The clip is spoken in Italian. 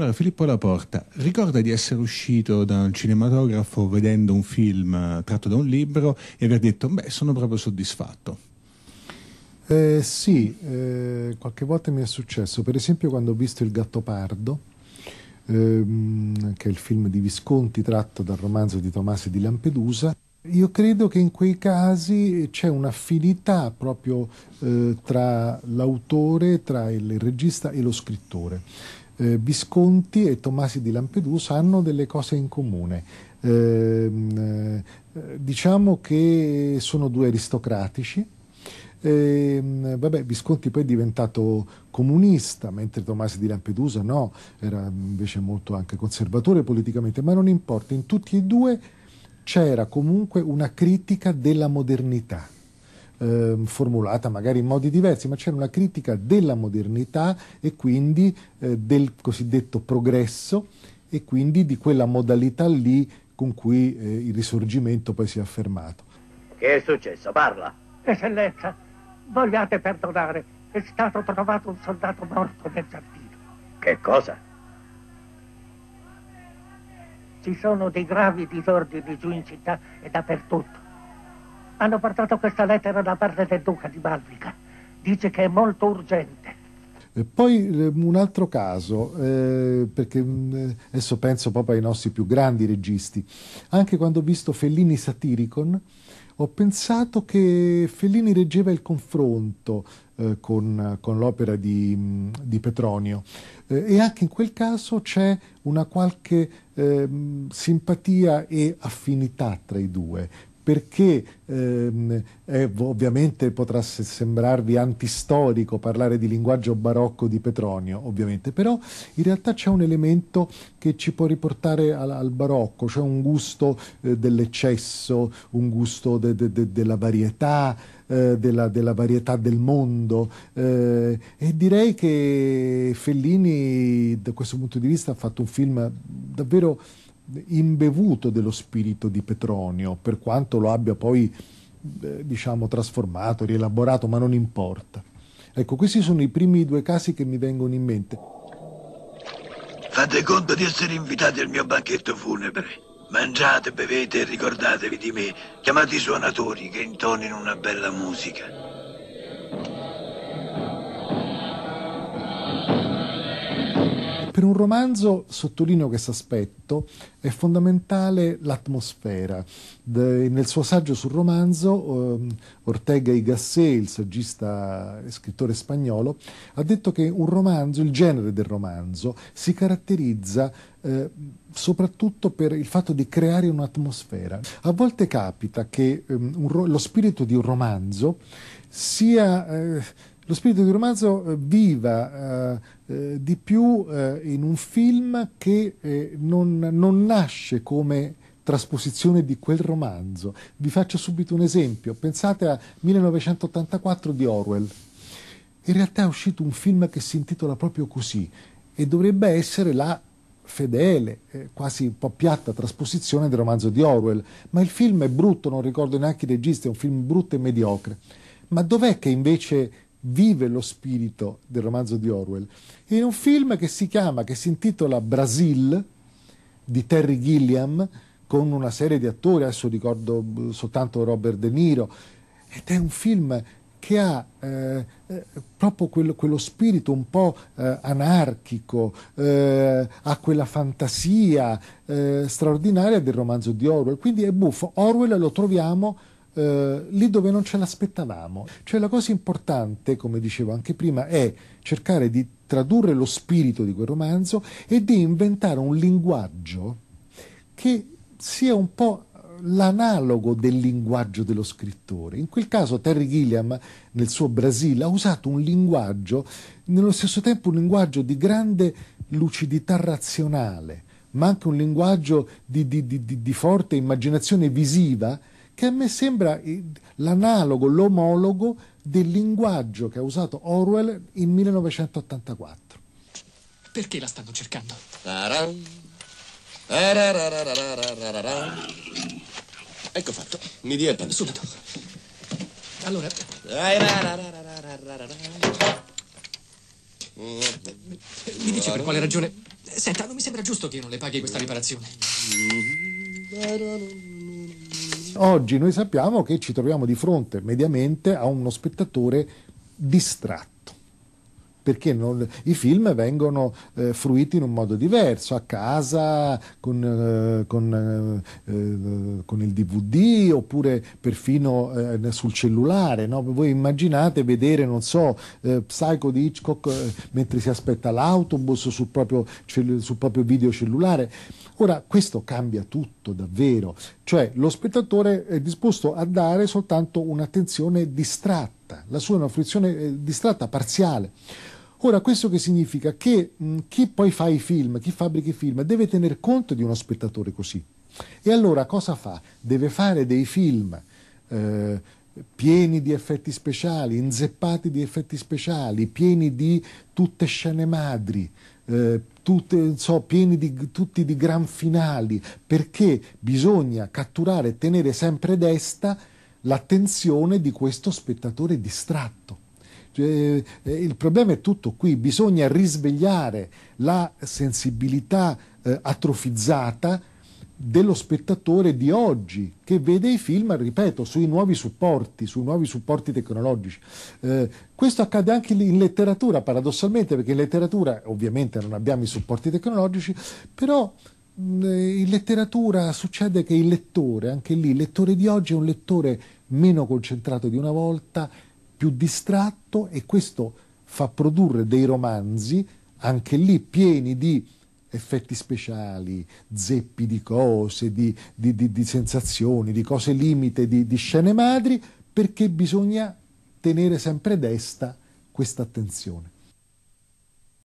Allora, Filippo Laporta, ricorda di essere uscito da un cinematografo vedendo un film eh, tratto da un libro e aver detto, beh, sono proprio soddisfatto. Eh, sì, eh, qualche volta mi è successo, per esempio quando ho visto Il Gattopardo, ehm, che è il film di Visconti tratto dal romanzo di Tommaso di Lampedusa, io credo che in quei casi c'è un'affinità proprio eh, tra l'autore, tra il regista e lo scrittore eh, Visconti e Tomasi di Lampedusa hanno delle cose in comune. Ehm, eh, diciamo che sono due aristocratici. Eh, vabbè, Visconti poi è diventato comunista, mentre Tomasi di Lampedusa no, era invece molto anche conservatore politicamente, ma non importa, in tutti e due c'era comunque una critica della modernità eh, formulata magari in modi diversi, ma c'era una critica della modernità e quindi eh, del cosiddetto progresso e quindi di quella modalità lì con cui eh, il risorgimento poi si è affermato. Che è successo? Parla. Eccellenza, vogliate perdonare, è stato trovato un soldato morto nel giardino. Che cosa? Ci sono dei gravi disordini giù in città e dappertutto. Hanno portato questa lettera da parte del duca di Balbica. Dice che è molto urgente. E poi ehm, un altro caso, eh, perché mm, eh, adesso penso proprio ai nostri più grandi registi. Anche quando ho visto Fellini Satiricon, ho pensato che Fellini reggeva il confronto eh, con, con, l'opera di, mm, di Petronio eh, e anche in quel caso c'è una qualche eh, simpatia e affinità tra i due, perché ehm, eh, ovviamente potrà sembrarvi antistorico parlare di linguaggio barocco di Petronio, ovviamente, però in realtà c'è un elemento che ci può riportare al, al barocco, c'è cioè un gusto eh, dell'eccesso, un gusto de, de, de, della varietà, eh, della, della, varietà del mondo eh, e direi che Fellini da questo punto di vista ha fatto un film davvero imbevuto dello spirito di Petronio, per quanto lo abbia poi eh, diciamo trasformato, rielaborato, ma non importa. Ecco, questi sono i primi due casi che mi vengono in mente. Fate conto di essere invitati al mio banchetto funebre. Mangiate, bevete e ricordatevi di me. Chiamate i suonatori che intonino una bella musica. Per un romanzo, sottolineo questo aspetto, è fondamentale l'atmosfera. De, nel suo saggio sul romanzo, eh, Ortega y Gasset, il saggista e scrittore spagnolo, ha detto che un romanzo, il genere del romanzo, si caratterizza eh, soprattutto per il fatto di creare un'atmosfera. A volte capita che ehm, ro- lo spirito di un romanzo sia... Eh, lo spirito di romanzo eh, viva eh, eh, di più eh, in un film che eh, non, non nasce come trasposizione di quel romanzo. Vi faccio subito un esempio, pensate a 1984 di Orwell. In realtà è uscito un film che si intitola proprio così e dovrebbe essere la fedele, eh, quasi un po' piatta trasposizione del romanzo di Orwell, ma il film è brutto, non ricordo neanche i registi, è un film brutto e mediocre. Ma dov'è che invece vive lo spirito del romanzo di Orwell. In un film che si chiama, che si intitola Brasil, di Terry Gilliam, con una serie di attori, adesso ricordo soltanto Robert De Niro, ed è un film che ha eh, eh, proprio quello, quello, spirito un po' eh, anarchico, eh, ha quella fantasia eh, straordinaria del romanzo di Orwell. Quindi è buffo. Orwell lo troviamo eh, lì dove non ce l'aspettavamo. Cioè la cosa importante, come dicevo anche prima, è cercare di tradurre lo spirito di quel romanzo e di inventare un linguaggio che sia un po' l'analogo del linguaggio dello scrittore. In quel caso Terry Gilliam nel suo Brasile ha usato un linguaggio, nello stesso tempo un linguaggio di grande lucidità razionale, ma anche un linguaggio di, di, di, di forte immaginazione visiva che a me sembra l'analogo, l'omologo del linguaggio che ha usato Orwell in 1984. Perché la stanno cercando? Ecco fatto. Mi dia il pane. Subito. Allora. Mi dici per quale ragione? Senta, non mi sembra giusto che io non le paghi questa riparazione. Oggi noi sappiamo che ci troviamo di fronte mediamente a uno spettatore distratto perché non, i film vengono eh, fruiti in un modo diverso, a casa, con, eh, con, eh, eh con il DVD oppure perfino eh, sul cellulare. No? Voi immaginate vedere, non so, eh, Psycho di Hitchcock mentre si aspetta l'autobus sul proprio, sul proprio video cellulare. Ora, questo cambia tutto davvero. Cioè lo spettatore è disposto a dare soltanto un'attenzione distratta, la sua è una fruizione eh, distratta, parziale. Ora, questo che significa? Che mh, mm, chi poi fa i film, chi fabbrica i film, deve tener conto di uno spettatore così. E allora cosa fa? Deve fare dei film eh, pieni di effetti speciali, inzeppati di effetti speciali, pieni di tutte scene madri, eh, tutte, so, pieni di, tutti di gran finali, perché bisogna catturare e tenere sempre desta l'attenzione di questo spettatore distratto. Cioè, eh, il problema è tutto qui, bisogna risvegliare la sensibilità eh, atrofizzata dello spettatore di oggi che vede i film, ripeto, sui nuovi supporti, sui nuovi supporti tecnologici. Eh, questo accade anche in letteratura, paradossalmente, perché in letteratura ovviamente non abbiamo i supporti tecnologici, però mh, in letteratura succede che il lettore, anche lì, il lettore di oggi è un lettore meno concentrato di una volta, più distratto e questo fa produrre dei romanzi, anche lì pieni di effetti speciali, zeppi di cose, di, di, di, di sensazioni, di cose limite, di scene madri, perché bisogna tenere sempre desta questa attenzione.